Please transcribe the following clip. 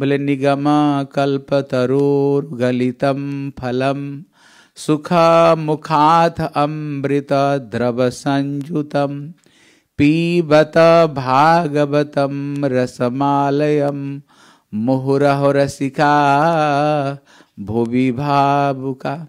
बोले निगमा गलितम फलम सुख मुखाथ अमृत द्रव संयुतम पीबत भागवतम रसमालयम मुहुरहुर रसिका भुवि भावुका